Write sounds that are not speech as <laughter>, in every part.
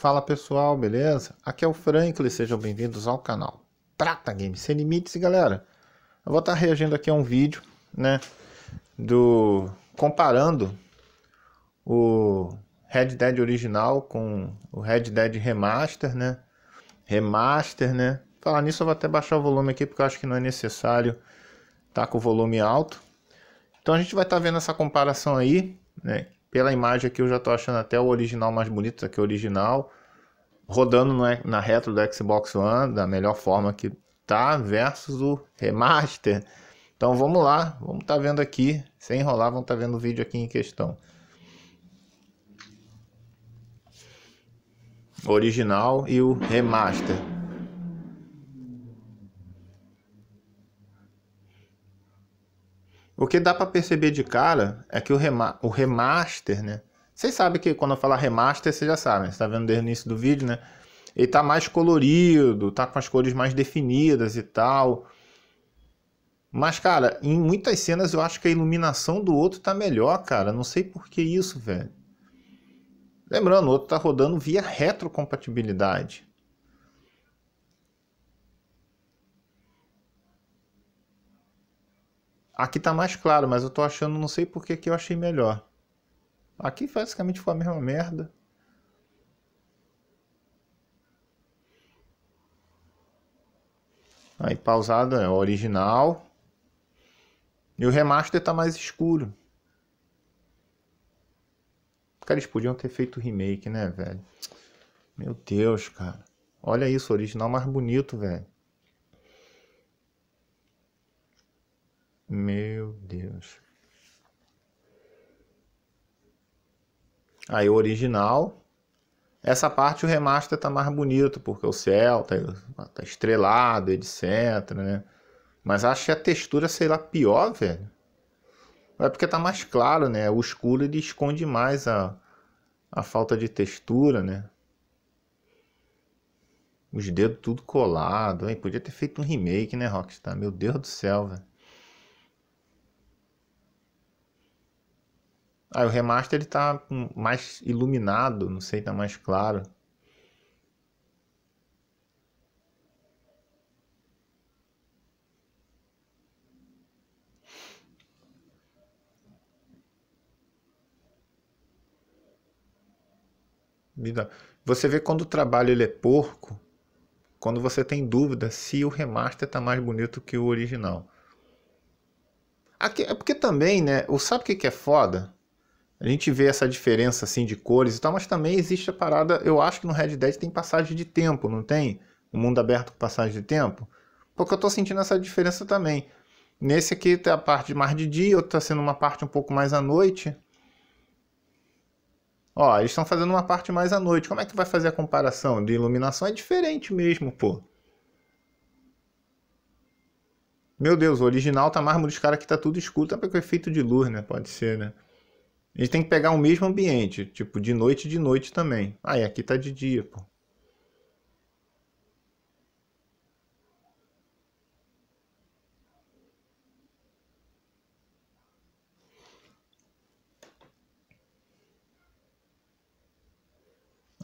Fala pessoal, beleza? Aqui é o Franklin, sejam bem-vindos ao canal Prata Games Sem Limites. E galera, eu vou estar reagindo aqui a um vídeo, né, do... comparando o Red Dead original com o Red Dead Remaster, né, Remaster, né, falar nisso eu vou até baixar o volume aqui porque eu acho que não é necessário estar tá com o volume alto. Então a gente vai estar tá vendo essa comparação aí, né, pela imagem aqui eu já estou achando até o original mais bonito, aqui o original. Rodando no, na retro do Xbox One, da melhor forma que tá, versus o remaster. Então vamos lá, vamos estar tá vendo aqui, sem enrolar, vamos estar tá vendo o vídeo aqui em questão. original e o remaster. O que dá para perceber de cara é que o, rema o remaster, né? Vocês sabem que quando eu falar remaster, vocês já sabem, você tá vendo desde o início do vídeo, né? Ele tá mais colorido, tá com as cores mais definidas e tal. Mas, cara, em muitas cenas eu acho que a iluminação do outro tá melhor, cara. Não sei por que isso, velho. Lembrando, o outro tá rodando via retrocompatibilidade. Aqui tá mais claro, mas eu tô achando, não sei por que que eu achei melhor. Aqui basicamente foi a mesma merda. Aí pausada é o original. E o remaster tá mais escuro. Cara, eles podiam ter feito remake, né, velho? Meu Deus, cara. Olha isso, original mais bonito, velho. Meu Deus. Aí o original. Essa parte o remaster tá mais bonito, porque o céu tá, tá estrelado, etc, né? Mas acho que a textura, sei lá, pior, velho. É porque tá mais claro, né? O escuro ele esconde mais a, a falta de textura, né? Os dedos tudo colado. hein? podia ter feito um remake, né, Rockstar? Meu Deus do céu, velho. Ah, o remaster ele tá mais iluminado, não sei, tá mais claro. Você vê quando o trabalho ele é porco, quando você tem dúvida se o remaster tá mais bonito que o original. Aqui, é porque também, né? O sabe o que, que é foda? A gente vê essa diferença assim de cores e tal, mas também existe a parada, eu acho que no Red Dead tem passagem de tempo, não tem? O um mundo aberto com passagem de tempo? Porque eu estou sentindo essa diferença também. Nesse aqui tem a parte mais de dia, outra tá sendo uma parte um pouco mais à noite. Ó, eles estão fazendo uma parte mais à noite. Como é que vai fazer a comparação? De iluminação é diferente mesmo, pô. Meu Deus, o original tá mais caras que tá tudo escuro, tá com efeito de luz, né? Pode ser, né? gente tem que pegar o mesmo ambiente, tipo, de noite e de noite também. Ah, e aqui tá de dia, pô.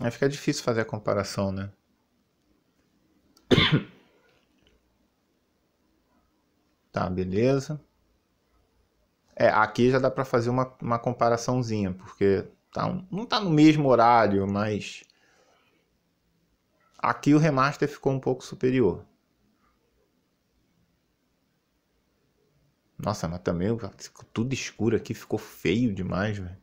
Aí fica difícil fazer a comparação, né? <coughs> Tá, beleza. É, aqui já dá para fazer uma, uma comparaçãozinha, porque tá, não tá no mesmo horário, mas aqui o remaster ficou um pouco superior. Nossa, mas também ficou tudo escuro aqui, ficou feio demais, velho.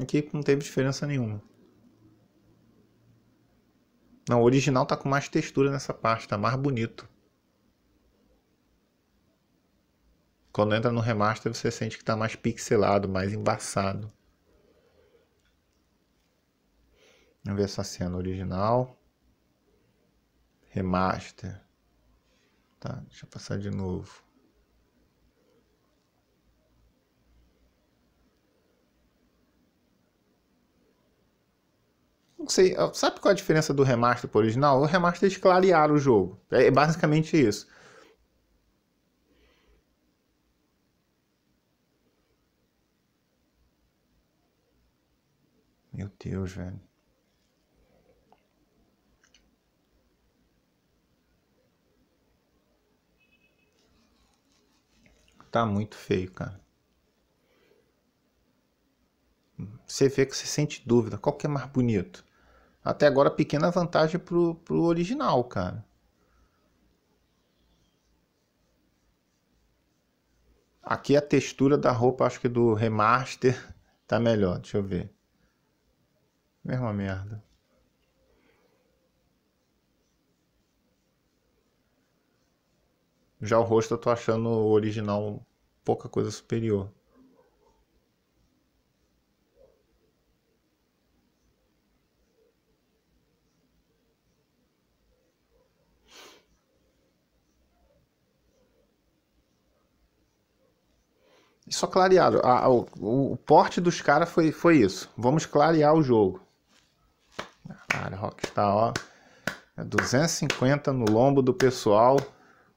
Aqui não teve diferença nenhuma. Não, o original tá com mais textura nessa parte, tá mais bonito. Quando entra no remaster, você sente que tá mais pixelado, mais embaçado. Vamos ver essa cena original. Remaster. Tá, deixa eu passar de novo. não sei, sabe qual é a diferença do remaster pro original? O remaster é clarear o jogo. É, é basicamente isso. Meu Deus, velho. Tá muito feio, cara. Você vê que você sente dúvida. Qual que é mais bonito? Até agora, pequena vantagem pro, pro original, cara. Aqui a textura da roupa, acho que do remaster, <laughs> tá melhor. Deixa eu ver. Mesma merda. Já o rosto eu tô achando o original pouca coisa superior. só clareado. A, ah, a, o, o, porte dos caras foi, foi isso. Vamos clarear o jogo. Ah, cara, Rockstar, tá, ó. É 250 no lombo do pessoal,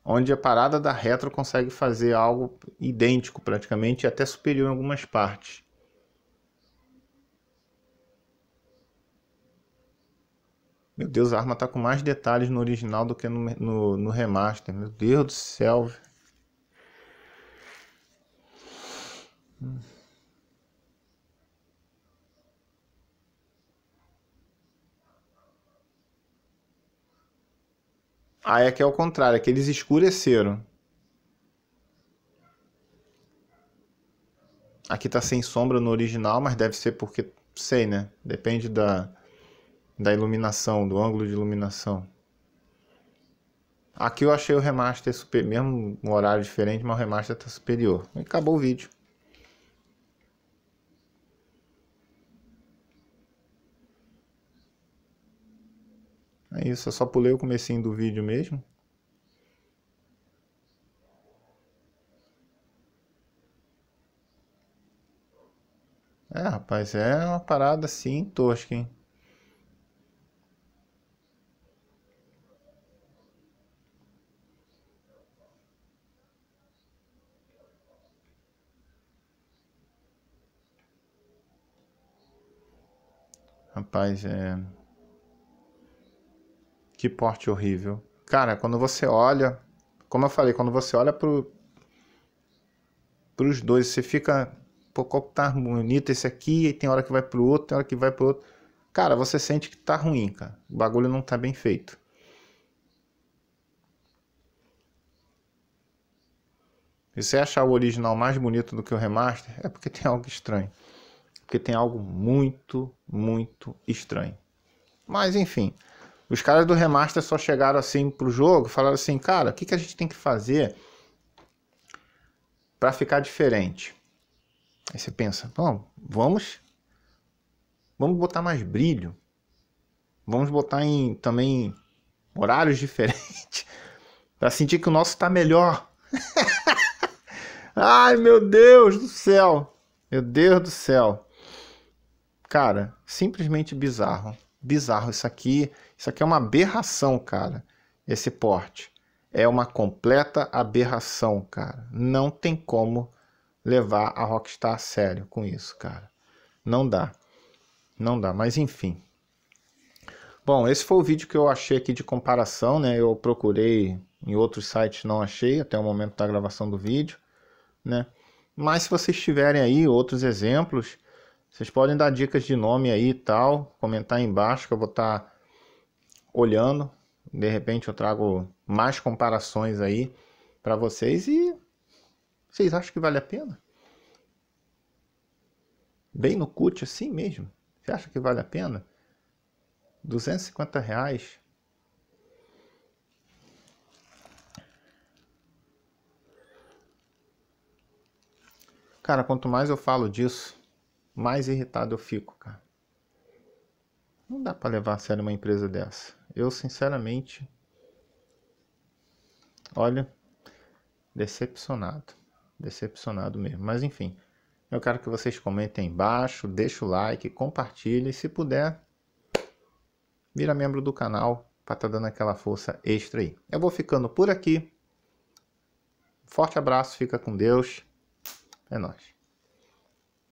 onde a parada da retro consegue fazer algo idêntico praticamente e até superior em algumas partes. Meu Deus, a arma tá com mais detalhes no original do que no, no, no remaster. Meu Deus do céu. Aí Ah, é que é o contrário, é que eles escureceram. Aqui tá sem sombra no original, mas deve ser porque, sei, né? Depende da, da iluminação, do ângulo de iluminação. Aqui eu achei o remaster super, mesmo um horário diferente, mas o remaster tá superior. E acabou o vídeo. É isso, eu só pulei o comecinho do vídeo mesmo. É, rapaz, é uma parada assim tosca, hein? Rapaz, é. Que porte horrível. Cara, quando você olha, como eu falei, quando você olha pro os dois, você fica, pô, qual que tá bonito esse aqui, e tem hora que vai pro outro, tem hora que vai pro outro. Cara, você sente que tá ruim, cara. O bagulho não tá bem feito. E você achar o original mais bonito do que o remaster, é porque tem algo estranho. Porque tem algo muito, muito estranho. Mas enfim, os caras do remaster só chegaram assim pro jogo, falaram assim, cara, o que, que a gente tem que fazer para ficar diferente? Aí você pensa, bom, vamos, vamos botar mais brilho, vamos botar em também horários <laughs> diferentes para sentir que o nosso tá melhor. <laughs> Ai, meu Deus do céu! Meu Deus do céu! Cara, simplesmente bizarro bizarro isso aqui. Isso aqui é uma aberração, cara. Esse porte é uma completa aberração, cara. Não tem como levar a Rockstar a sério com isso, cara. Não dá. Não dá, mas enfim. Bom, esse foi o vídeo que eu achei aqui de comparação, né? Eu procurei em outros sites, não achei até o momento da gravação do vídeo, né? Mas se vocês tiverem aí outros exemplos, vocês podem dar dicas de nome aí e tal, comentar aí embaixo que eu vou estar tá olhando. De repente eu trago mais comparações aí para vocês e vocês acham que vale a pena? Bem no cut assim mesmo? Você acha que vale a pena? 250 reais? Cara, quanto mais eu falo disso, mais irritado eu fico, cara. Não dá para levar a sério uma empresa dessa. Eu, sinceramente, olha, decepcionado. Decepcionado mesmo. Mas enfim, eu quero que vocês comentem embaixo, deixa o like, compartilhe e se puder, vira membro do canal para estar tá dando aquela força extra aí. Eu vou ficando por aqui. Forte abraço, fica com Deus. É nóis.